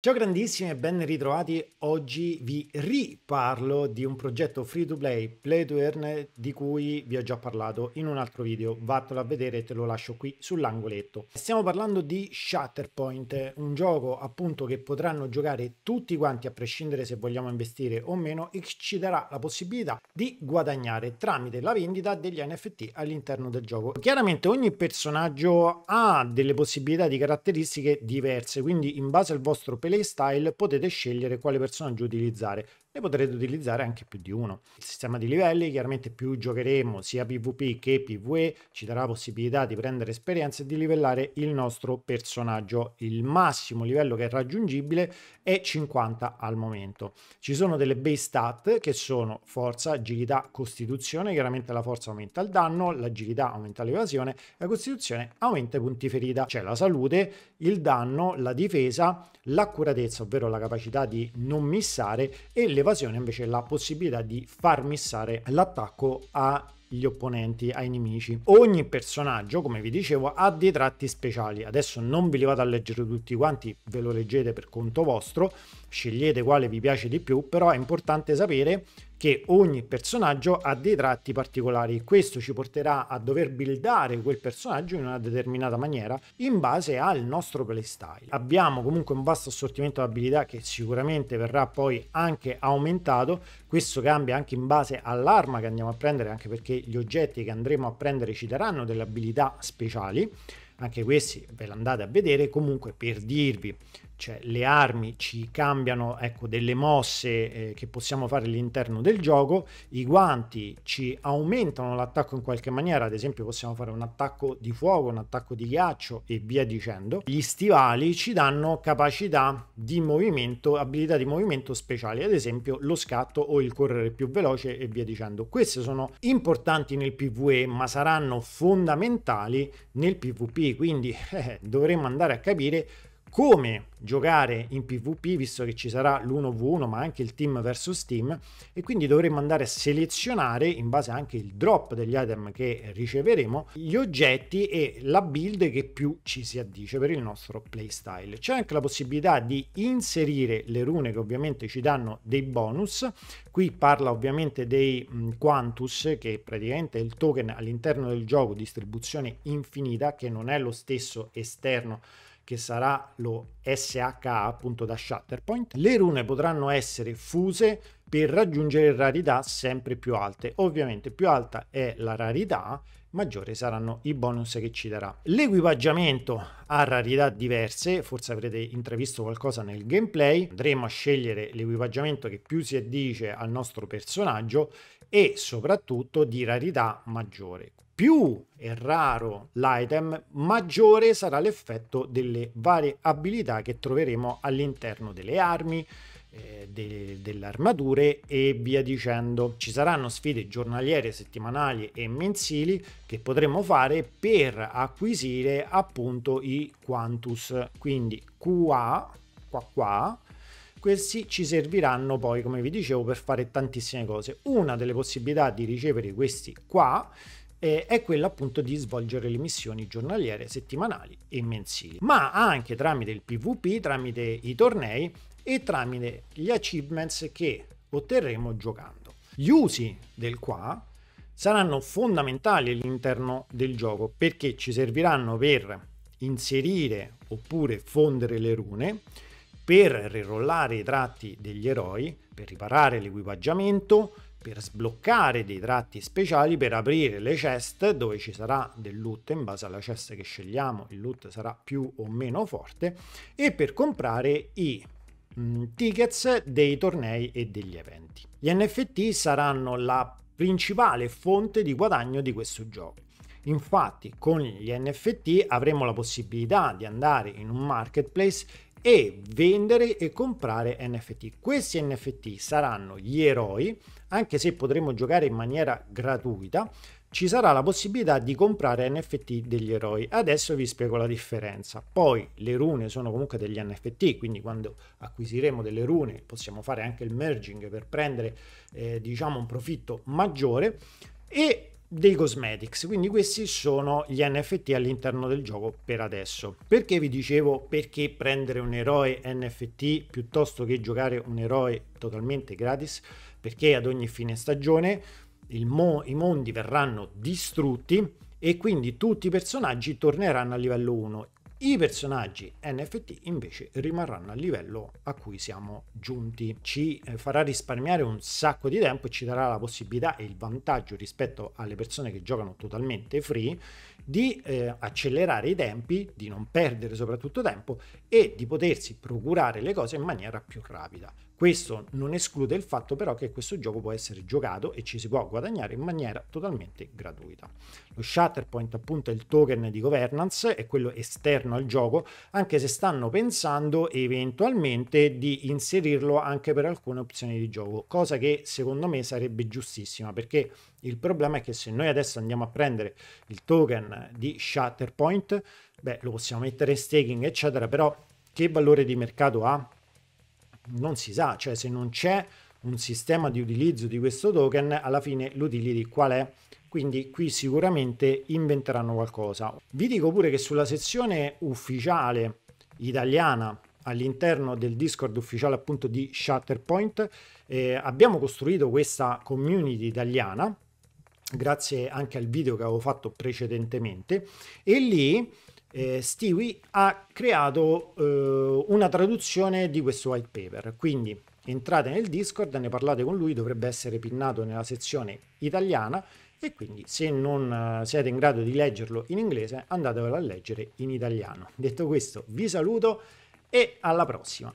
Ciao grandissimi e ben ritrovati, oggi vi riparlo di un progetto free to play, play to earn, di cui vi ho già parlato in un altro video, vattelo a vedere te lo lascio qui sull'angoletto. Stiamo parlando di Shatterpoint, un gioco appunto che potranno giocare tutti quanti a prescindere se vogliamo investire o meno e ci darà la possibilità di guadagnare tramite la vendita degli NFT all'interno del gioco. Chiaramente ogni personaggio ha delle possibilità di caratteristiche diverse, quindi in base al vostro personaggio playstyle potete scegliere quale personaggio utilizzare ne potrete utilizzare anche più di uno. Il sistema di livelli, chiaramente più giocheremo sia PvP che PvE, ci darà la possibilità di prendere esperienza e di livellare il nostro personaggio. Il massimo livello che è raggiungibile è 50 al momento. Ci sono delle base stat che sono forza, agilità, costituzione, chiaramente la forza aumenta il danno, l'agilità aumenta l'evasione, la costituzione aumenta i punti ferita, cioè la salute, il danno, la difesa, l'accuratezza, ovvero la capacità di non missare e l'evasione evasione invece la possibilità di far missare l'attacco a gli opponenti, ai nemici. Ogni personaggio, come vi dicevo, ha dei tratti speciali. Adesso non ve li vado a leggere tutti quanti, ve lo leggete per conto vostro, scegliete quale vi piace di più, però è importante sapere che ogni personaggio ha dei tratti particolari. Questo ci porterà a dover buildare quel personaggio in una determinata maniera in base al nostro playstyle. Abbiamo comunque un vasto assortimento di abilità che sicuramente verrà poi anche aumentato. Questo cambia anche in base all'arma che andiamo a prendere, anche perché gli oggetti che andremo a prendere ci daranno delle abilità speciali. Anche questi ve andate a vedere comunque per dirvi cioè le armi ci cambiano ecco, delle mosse eh, che possiamo fare all'interno del gioco, i guanti ci aumentano l'attacco in qualche maniera, ad esempio possiamo fare un attacco di fuoco, un attacco di ghiaccio e via dicendo, gli stivali ci danno capacità di movimento, abilità di movimento speciali, ad esempio lo scatto o il correre più veloce e via dicendo. Queste sono importanti nel PvE ma saranno fondamentali nel PvP, quindi eh, dovremo andare a capire come giocare in PvP, visto che ci sarà l'1v1, ma anche il team versus team, e quindi dovremo andare a selezionare, in base anche il drop degli item che riceveremo, gli oggetti e la build che più ci si addice per il nostro playstyle. C'è anche la possibilità di inserire le rune che ovviamente ci danno dei bonus, qui parla ovviamente dei mh, mm, Quantus, che praticamente è il token all'interno del gioco, distribuzione infinita, che non è lo stesso esterno che sarà lo SHA appunto da Shatterpoint, le rune potranno essere fuse per raggiungere rarità sempre più alte. Ovviamente più alta è la rarità, maggiore saranno i bonus che ci darà. L'equipaggiamento ha rarità diverse, forse avrete intravisto qualcosa nel gameplay, andremo a scegliere l'equipaggiamento che più si addice al nostro personaggio e soprattutto di rarità maggiore più è raro l'item, maggiore sarà l'effetto delle varie abilità che troveremo all'interno delle armi, eh, de- delle armature e via dicendo. Ci saranno sfide giornaliere, settimanali e mensili che potremo fare per acquisire appunto i Quantus, quindi qua, qua qua, questi ci serviranno poi, come vi dicevo, per fare tantissime cose. Una delle possibilità di ricevere questi qua eh, è quella appunto di svolgere le missioni giornaliere, settimanali e mensili, ma anche tramite il PvP, tramite i tornei e tramite gli achievements che otterremo giocando. Gli usi del qua saranno fondamentali all'interno del gioco perché ci serviranno per inserire oppure fondere le rune, per rerollare i tratti degli eroi, per riparare l'equipaggiamento, per sbloccare dei tratti speciali per aprire le chest dove ci sarà del loot in base alla chest che scegliamo il loot sarà più o meno forte e per comprare i mm, tickets dei tornei e degli eventi gli NFT saranno la principale fonte di guadagno di questo gioco Infatti con gli NFT avremo la possibilità di andare in un marketplace e vendere e comprare NFT. Questi NFT saranno gli eroi, anche se potremo giocare in maniera gratuita, ci sarà la possibilità di comprare NFT degli eroi. Adesso vi spiego la differenza. Poi le rune sono comunque degli NFT, quindi quando acquisiremo delle rune possiamo fare anche il merging per prendere eh, diciamo un profitto maggiore e dei cosmetics quindi questi sono gli NFT all'interno del gioco per adesso perché vi dicevo perché prendere un eroe NFT piuttosto che giocare un eroe totalmente gratis perché ad ogni fine stagione mo- i mondi verranno distrutti e quindi tutti i personaggi torneranno a livello 1 i personaggi NFT invece rimarranno al livello a cui siamo giunti. Ci eh, farà risparmiare un sacco di tempo e ci darà la possibilità e il vantaggio rispetto alle persone che giocano totalmente free di eh, accelerare i tempi, di non perdere soprattutto tempo e di potersi procurare le cose in maniera più rapida. Questo non esclude il fatto però che questo gioco può essere giocato e ci si può guadagnare in maniera totalmente gratuita. Lo Shatterpoint appunto è il token di governance, è quello esterno al gioco, anche se stanno pensando eventualmente di inserirlo anche per alcune opzioni di gioco, cosa che secondo me sarebbe giustissima perché il problema è che se noi adesso andiamo a prendere il token di Shatterpoint, beh lo possiamo mettere in staking eccetera, però che valore di mercato ha? non si sa, cioè se non c'è un sistema di utilizzo di questo token, alla fine l'utility qual è? Quindi qui sicuramente inventeranno qualcosa. Vi dico pure che sulla sezione ufficiale italiana all'interno del Discord ufficiale appunto di Shutterpoint eh, abbiamo costruito questa community italiana grazie anche al video che avevo fatto precedentemente e lì eh, Stewie ha creato eh, una traduzione di questo white paper. Quindi entrate nel Discord, ne parlate con lui, dovrebbe essere pinnato nella sezione italiana e quindi se non eh, siete in grado di leggerlo in inglese andatevelo a leggere in italiano. Detto questo vi saluto e alla prossima.